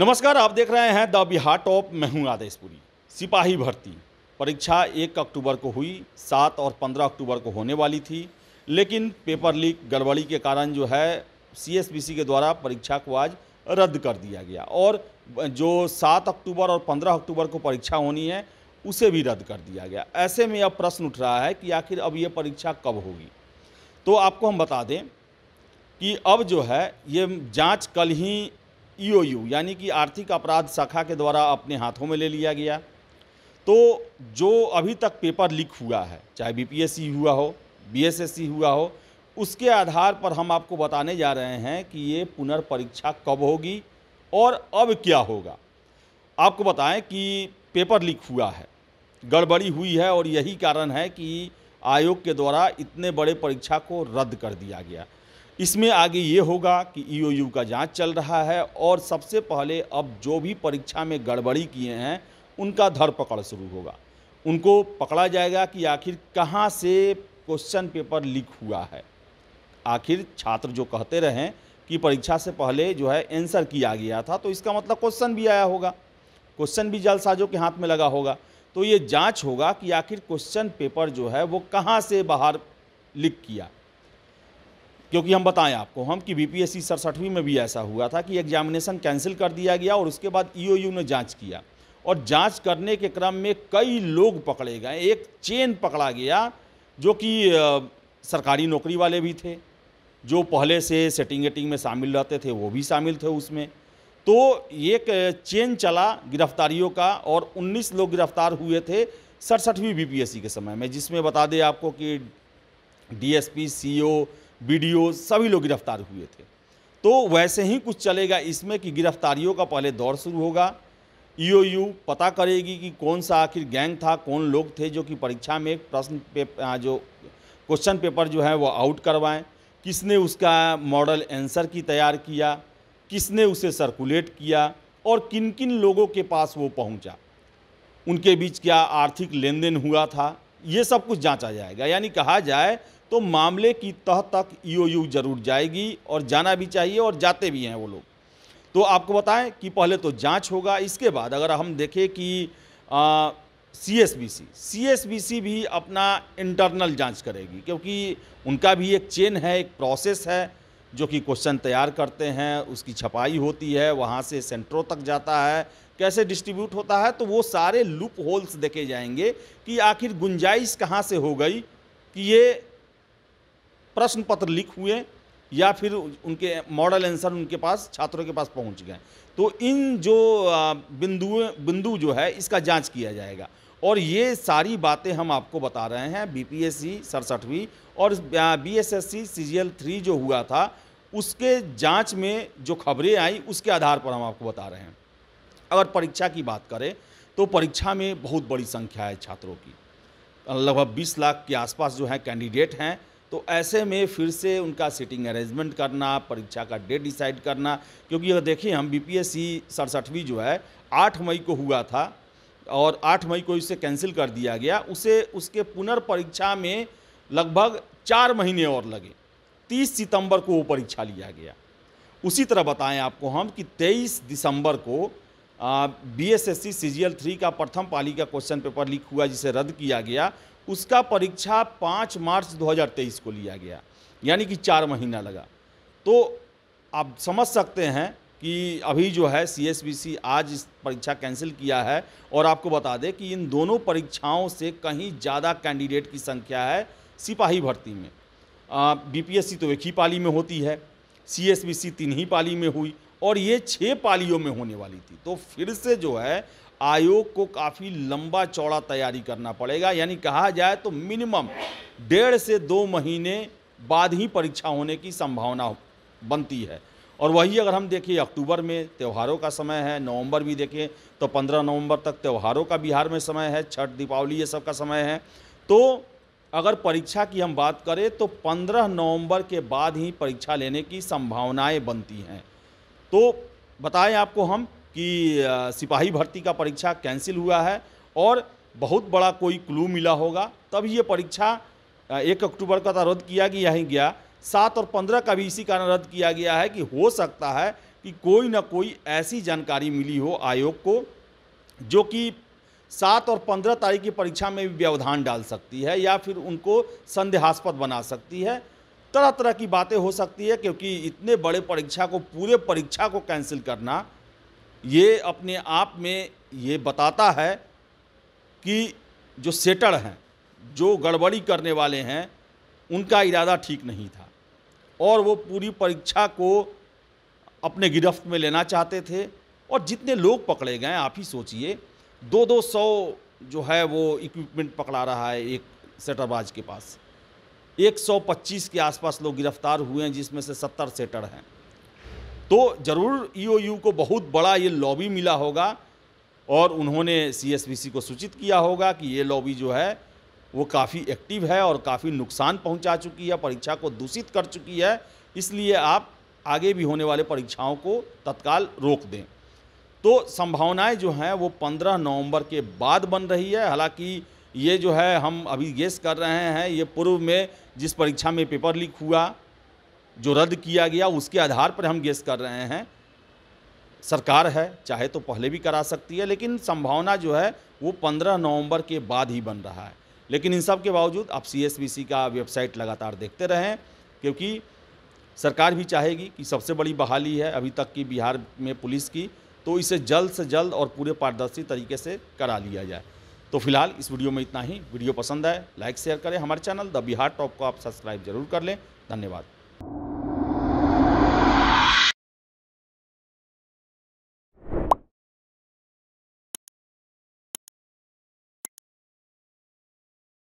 नमस्कार आप देख रहे हैं द बिहार टॉप मैं हूँ आदेशपुरी सिपाही भर्ती परीक्षा एक अक्टूबर को हुई सात और पंद्रह अक्टूबर को होने वाली थी लेकिन पेपर लीक गड़बड़ी के कारण जो है सीएसबीसी के द्वारा परीक्षा को आज रद्द कर दिया गया और जो सात अक्टूबर और पंद्रह अक्टूबर को परीक्षा होनी है उसे भी रद्द कर दिया गया ऐसे में अब प्रश्न उठ रहा है कि आखिर अब ये परीक्षा कब होगी तो आपको हम बता दें कि अब जो है ये जांच कल ही ईओयू e यानी कि आर्थिक अपराध शाखा के द्वारा अपने हाथों में ले लिया गया तो जो अभी तक पेपर लीक हुआ है चाहे बीपीएससी हुआ हो बीएसएससी हुआ हो उसके आधार पर हम आपको बताने जा रहे हैं कि ये पुनर्परीक्षा कब होगी और अब क्या होगा आपको बताएं कि पेपर लीक हुआ है गड़बड़ी हुई है और यही कारण है कि आयोग के द्वारा इतने बड़े परीक्षा को रद्द कर दिया गया इसमें आगे ये होगा कि ई e का जांच चल रहा है और सबसे पहले अब जो भी परीक्षा में गड़बड़ी किए हैं उनका धरपकड़ शुरू होगा उनको पकड़ा जाएगा कि आखिर कहाँ से क्वेश्चन पेपर लीक हुआ है आखिर छात्र जो कहते रहें कि परीक्षा से पहले जो है आंसर किया गया था तो इसका मतलब क्वेश्चन भी आया होगा क्वेश्चन भी जालसाजों के हाथ में लगा होगा तो ये जांच होगा कि आखिर क्वेश्चन पेपर जो है वो कहाँ से बाहर लिख किया क्योंकि हम बताएं आपको हम कि बी सड़सठवीं में भी ऐसा हुआ था कि एग्जामिनेशन कैंसिल कर दिया गया और उसके बाद ई e ने जांच किया और जांच करने के क्रम में कई लोग पकड़े गए एक चेन पकड़ा गया जो कि सरकारी नौकरी वाले भी थे जो पहले से सेटिंग वेटिंग में शामिल रहते थे वो भी शामिल थे उसमें तो एक चेन चला गिरफ्तारियों का और 19 लोग गिरफ्तार हुए थे सड़सठवीं बी के समय में जिसमें बता दें आपको कि डीएसपी सीओ वीडियो सभी लोग गिरफ्तार हुए थे तो वैसे ही कुछ चलेगा इसमें कि गिरफ्तारियों का पहले दौर शुरू होगा ईओयू e पता करेगी कि कौन सा आखिर गैंग था कौन लोग थे जो कि परीक्षा में प्रश्न पेपर जो क्वेश्चन पेपर जो है वो आउट करवाएं किसने उसका मॉडल आंसर की तैयार किया किसने उसे सर्कुलेट किया और किन किन लोगों के पास वो पहुंचा उनके बीच क्या आर्थिक लेन देन हुआ था ये सब कुछ जाँचा जाएगा यानी कहा जाए तो मामले की तह तक ईओयू e जरूर जाएगी और जाना भी चाहिए और जाते भी हैं वो लोग तो आपको बताएं कि पहले तो जांच होगा इसके बाद अगर हम देखें कि C S B C C S B C भी अपना इंटरनल जांच करेगी क्योंकि उनका भी एक चेन है एक प्रोसेस है जो कि क्वेश्चन तैयार करते हैं उसकी छपाई होती है वहाँ से सेंटरों तक जाता है कैसे डिस्ट्रीब्यूट होता है तो वो सारे लूप होल्स देखे जाएंगे कि आखिर गुंजाइश कहाँ से हो गई कि ये प्रश्न पत्र लिख हुए या फिर उनके मॉडल आंसर उनके पास छात्रों के पास पहुंच गए तो इन जो बिंदु बिंदु जो है इसका जांच किया जाएगा और ये सारी बातें हम आपको बता रहे हैं बी पी सी सड़सठवीं और बी बीएसएससी सीजीएल थ्री जो हुआ था उसके जांच में जो खबरें आई उसके आधार पर हम आपको बता रहे हैं अगर परीक्षा की बात करें तो परीक्षा में बहुत बड़ी संख्या है छात्रों की लगभग बीस लाख के आसपास जो है कैंडिडेट हैं तो ऐसे में फिर से उनका सीटिंग अरेंजमेंट करना परीक्षा का डेट डिसाइड करना क्योंकि अगर देखिए हम बी पी एस सी सड़सठवीं जो है आठ मई को हुआ था और आठ मई को इसे कैंसिल कर दिया गया उसे उसके पुनर्परीक्षा में लगभग चार महीने और लगे तीस सितंबर को वो परीक्षा लिया गया उसी तरह बताएं आपको हम कि तेईस दिसंबर को B S S C three का प्रथम पाली का क्वेश्चन पेपर लीक हुआ जिसे रद्द किया गया उसका परीक्षा पाँच मार्च 2023 को लिया गया यानी कि चार महीना लगा तो आप समझ सकते हैं कि अभी जो है सी आज इस परीक्षा कैंसिल किया है और आपको बता दें कि इन दोनों परीक्षाओं से कहीं ज़्यादा कैंडिडेट की संख्या है सिपाही भर्ती में सी तो एक ही पाली में होती है सी तीन ही पाली में हुई और ये छः पालियों में होने वाली थी तो फिर से जो है आयोग को काफ़ी लंबा चौड़ा तैयारी करना पड़ेगा यानी कहा जाए तो मिनिमम डेढ़ से दो महीने बाद ही परीक्षा होने की संभावना बनती है और वही अगर हम देखें अक्टूबर में त्यौहारों का समय है नवंबर भी देखें तो 15 नवंबर तक त्यौहारों का बिहार में समय है छठ दीपावली ये सब का समय है तो अगर परीक्षा की हम बात करें तो 15 नवंबर के बाद ही परीक्षा लेने की संभावनाएं बनती हैं तो बताएं आपको हम कि सिपाही भर्ती का परीक्षा कैंसिल हुआ है और बहुत बड़ा कोई क्लू मिला होगा तब ये परीक्षा एक अक्टूबर का तो रद्द किया गया ही गया सात और पंद्रह का भी इसी कारण रद्द किया गया है कि हो सकता है कि कोई ना कोई ऐसी जानकारी मिली हो आयोग को जो कि सात और पंद्रह तारीख की परीक्षा में भी व्यवधान डाल सकती है या फिर उनको संदेहास्पद बना सकती है तरह तरह की बातें हो सकती है क्योंकि इतने बड़े परीक्षा को पूरे परीक्षा को कैंसिल करना ये अपने आप में ये बताता है कि जो सेटर हैं जो गड़बड़ी करने वाले हैं उनका इरादा ठीक नहीं था और वो पूरी परीक्षा को अपने गिरफ्त में लेना चाहते थे और जितने लोग पकड़े गए आप ही सोचिए दो दो सौ जो है वो इक्विपमेंट पकड़ा रहा है एक सेटरबाज के पास 125 के आसपास लोग गिरफ्तार हुए हैं जिसमें से 70 सेटर हैं तो ज़रूर ईओयू e को बहुत बड़ा ये लॉबी मिला होगा और उन्होंने सीएसबीसी को सूचित किया होगा कि ये लॉबी जो है वो काफ़ी एक्टिव है और काफ़ी नुकसान पहुंचा चुकी है परीक्षा को दूषित कर चुकी है इसलिए आप आगे भी होने वाले परीक्षाओं को तत्काल रोक दें तो संभावनाएं जो हैं वो 15 नवंबर के बाद बन रही है हालांकि ये जो है हम अभी गेस कर रहे हैं ये पूर्व में जिस परीक्षा में पेपर लीक हुआ जो रद्द किया गया उसके आधार पर हम गेस कर रहे हैं सरकार है चाहे तो पहले भी करा सकती है लेकिन संभावना जो है वो 15 नवंबर के बाद ही बन रहा है लेकिन इन सब के बावजूद आप सी का वेबसाइट लगातार देखते रहें क्योंकि सरकार भी चाहेगी कि सबसे बड़ी बहाली है अभी तक की बिहार में पुलिस की तो इसे जल्द से जल्द और पूरे पारदर्शी तरीके से करा लिया जाए तो फिलहाल इस वीडियो में इतना ही वीडियो पसंद आए लाइक शेयर करें हमारे चैनल द बिहार टॉप को आप सब्सक्राइब जरूर कर लें धन्यवाद